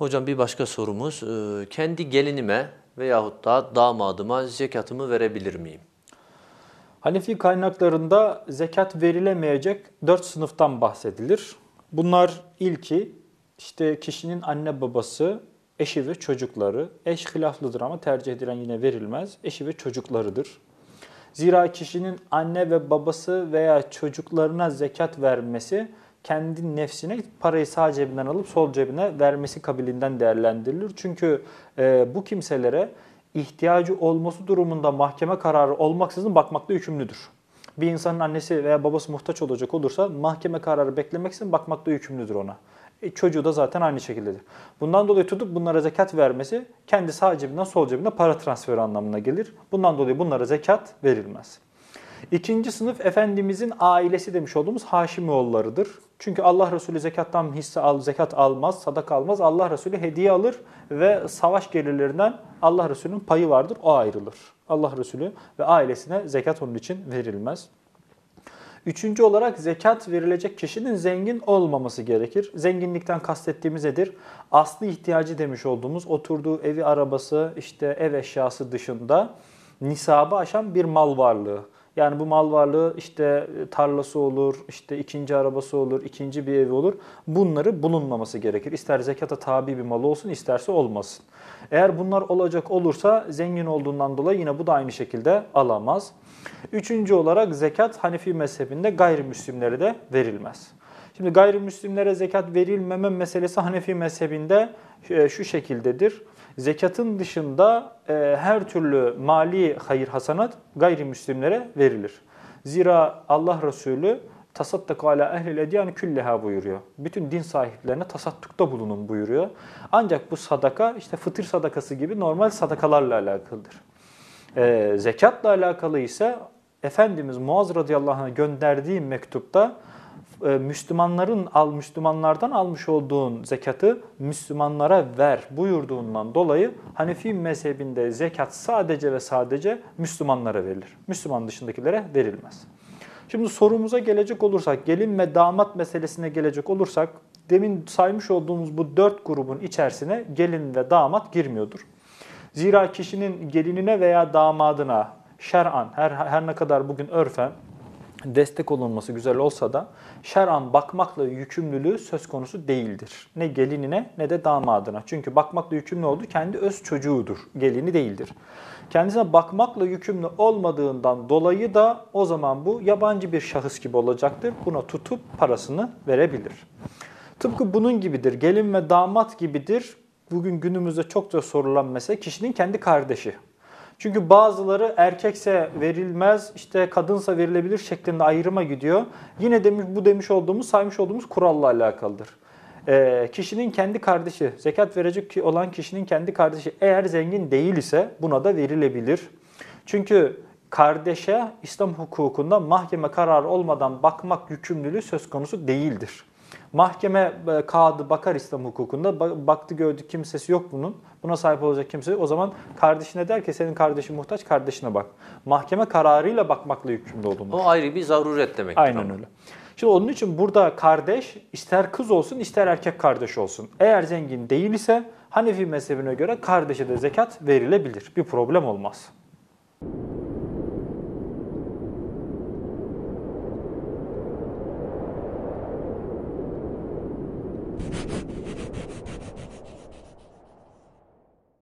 Hocam bir başka sorumuz. E, kendi gelinime veyahut da damadıma zekatımı verebilir miyim? Hanefi kaynaklarında zekat verilemeyecek dört sınıftan bahsedilir. Bunlar ilki işte kişinin anne babası, eşi ve çocukları. Eş hilaflıdır ama tercih edilen yine verilmez. Eşi ve çocuklarıdır. Zira kişinin anne ve babası veya çocuklarına zekat vermesi kendi nefsine parayı sağ cebinden alıp sol cebine vermesi kabilinden değerlendirilir. Çünkü e, bu kimselere ihtiyacı olması durumunda mahkeme kararı olmaksızın bakmakta yükümlüdür. Bir insanın annesi veya babası muhtaç olacak olursa mahkeme kararı beklemeksizin bakmakta yükümlüdür ona. E, çocuğu da zaten aynı şekildedir. Bundan dolayı tutup bunlara zekat vermesi kendi sağ cebinden sol cebine para transferi anlamına gelir. Bundan dolayı bunlara zekat verilmez. İkinci sınıf Efendimizin ailesi demiş olduğumuz Haşimoğullarıdır. Çünkü Allah Resulü zekattan hisse al, zekat almaz, sadaka almaz. Allah Resulü hediye alır ve savaş gelirlerinden Allah Resulü'nün payı vardır. O ayrılır. Allah Resulü ve ailesine zekat onun için verilmez. Üçüncü olarak zekat verilecek kişinin zengin olmaması gerekir. Zenginlikten kastettiğimiz nedir? Aslı ihtiyacı demiş olduğumuz oturduğu evi, arabası, işte ev eşyası dışında nisabı aşan bir mal varlığı. Yani bu mal varlığı işte e, tarlası olur, işte ikinci arabası olur, ikinci bir evi olur. Bunları bulunmaması gerekir. İster zekata tabi bir mal olsun, isterse olmasın. Eğer bunlar olacak olursa zengin olduğundan dolayı yine bu da aynı şekilde alamaz. Üçüncü olarak zekat Hanefi mezhebinde gayrimüslimlere de verilmez. Şimdi gayrimüslimlere zekat verilmeme meselesi Hanefi mezhebinde e, şu şekildedir. Zekatın dışında e, her türlü mali hayır hasanat gayrimüslimlere verilir. Zira Allah Resulü tasadduk ala ehlil edyan külleha buyuruyor. Bütün din sahiplerine tasattukta bulunun buyuruyor. Ancak bu sadaka işte fıtır sadakası gibi normal sadakalarla alakalıdır. E, zekatla alakalı ise Efendimiz Muaz radıyallahu anh'a gönderdiği mektupta e, Müslümanların al Müslümanlardan almış olduğun zekatı Müslümanlara ver buyurduğundan dolayı Hanefi mezhebinde zekat sadece ve sadece Müslümanlara verilir. Müslüman dışındakilere verilmez. Şimdi sorumuza gelecek olursak, gelin ve damat meselesine gelecek olursak, demin saymış olduğumuz bu dört grubun içerisine gelin ve damat girmiyordur. Zira kişinin gelinine veya damadına şer'an, her, her ne kadar bugün örfen, destek olunması güzel olsa da şer'an bakmakla yükümlülüğü söz konusu değildir. Ne gelinine ne de damadına. Çünkü bakmakla yükümlü olduğu kendi öz çocuğudur. Gelini değildir. Kendisine bakmakla yükümlü olmadığından dolayı da o zaman bu yabancı bir şahıs gibi olacaktır. Buna tutup parasını verebilir. Tıpkı bunun gibidir. Gelin ve damat gibidir. Bugün günümüzde çokça sorulan mesele kişinin kendi kardeşi. Çünkü bazıları erkekse verilmez, işte kadınsa verilebilir şeklinde ayrıma gidiyor. Yine demiş, bu demiş olduğumuz, saymış olduğumuz kuralla alakalıdır. E, kişinin kendi kardeşi, zekat verecek olan kişinin kendi kardeşi eğer zengin değil ise buna da verilebilir. Çünkü kardeşe İslam hukukunda mahkeme kararı olmadan bakmak yükümlülüğü söz konusu değildir. Mahkeme e, kağıdı bakar İslam hukukunda. Baktı gördü kimsesi yok bunun. Buna sahip olacak kimse yok. O zaman kardeşine der ki senin kardeşin muhtaç kardeşine bak. Mahkeme kararıyla bakmakla yükümlü olunur. O ayrı bir zaruret demek. Aynen tamam. öyle. Şimdi onun için burada kardeş ister kız olsun ister erkek kardeş olsun. Eğer zengin değil ise Hanefi mezhebine göre kardeşe de zekat verilebilir. Bir problem olmaz.